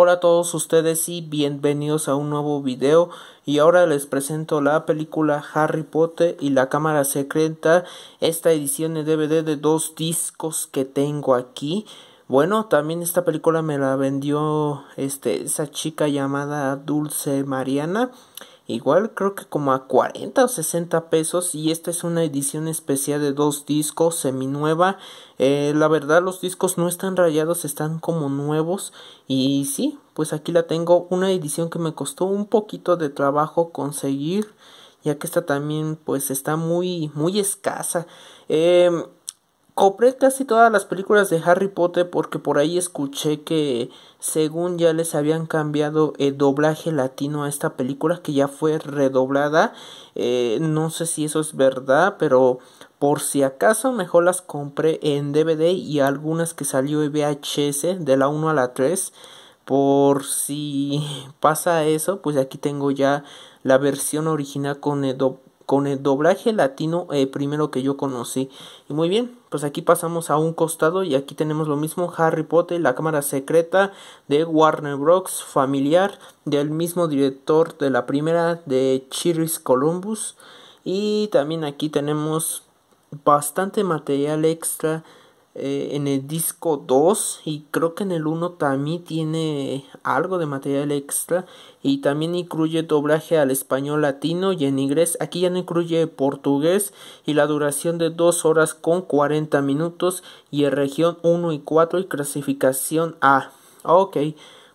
Hola a todos ustedes y bienvenidos a un nuevo video y ahora les presento la película Harry Potter y la cámara secreta esta edición de DVD de dos discos que tengo aquí bueno también esta película me la vendió este esa chica llamada Dulce Mariana igual creo que como a 40 o 60 pesos y esta es una edición especial de dos discos seminueva eh, la verdad los discos no están rayados están como nuevos y sí pues aquí la tengo una edición que me costó un poquito de trabajo conseguir ya que esta también pues está muy muy escasa eh, Compré casi todas las películas de Harry Potter porque por ahí escuché que según ya les habían cambiado el doblaje latino a esta película que ya fue redoblada. Eh, no sé si eso es verdad, pero por si acaso mejor las compré en DVD y algunas que salió en VHS de la 1 a la 3. Por si pasa eso, pues aquí tengo ya la versión original con el doblaje con el doblaje latino eh, primero que yo conocí. Y muy bien, pues aquí pasamos a un costado y aquí tenemos lo mismo, Harry Potter, la cámara secreta de Warner Bros. familiar, del mismo director de la primera, de Chiris Columbus. Y también aquí tenemos bastante material extra eh, en el disco 2 y creo que en el 1 también tiene algo de material extra y también incluye doblaje al español latino y en inglés. Aquí ya no incluye portugués y la duración de 2 horas con 40 minutos y en región 1 y 4 y clasificación A. Ok,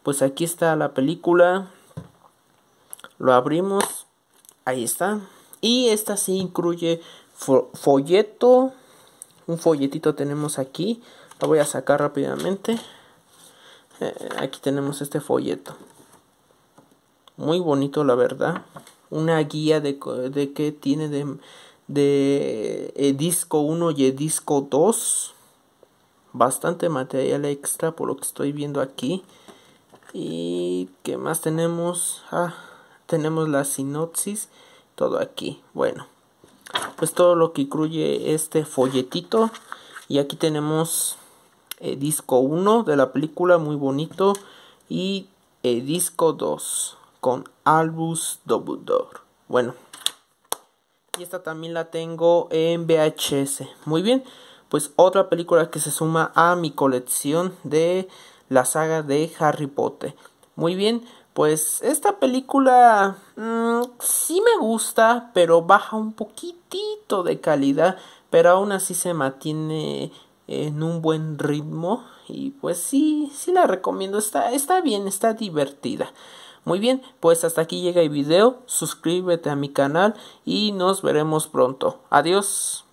pues aquí está la película. Lo abrimos. Ahí está. Y esta sí incluye folleto un folletito tenemos aquí lo voy a sacar rápidamente eh, aquí tenemos este folleto muy bonito la verdad una guía de, de que tiene de, de eh, disco 1 y disco 2 bastante material extra por lo que estoy viendo aquí y qué más tenemos ah, tenemos la sinopsis todo aquí bueno pues todo lo que incluye este folletito y aquí tenemos eh, disco 1 de la película muy bonito y eh, disco 2 con Albus Dumbledore bueno y esta también la tengo en VHS muy bien pues otra película que se suma a mi colección de la saga de Harry Potter muy bien, pues esta película mm, sí me gusta, pero baja un poquitito de calidad, pero aún así se mantiene en un buen ritmo y pues sí, sí la recomiendo, está, está bien, está divertida. Muy bien, pues hasta aquí llega el video, suscríbete a mi canal y nos veremos pronto. Adiós.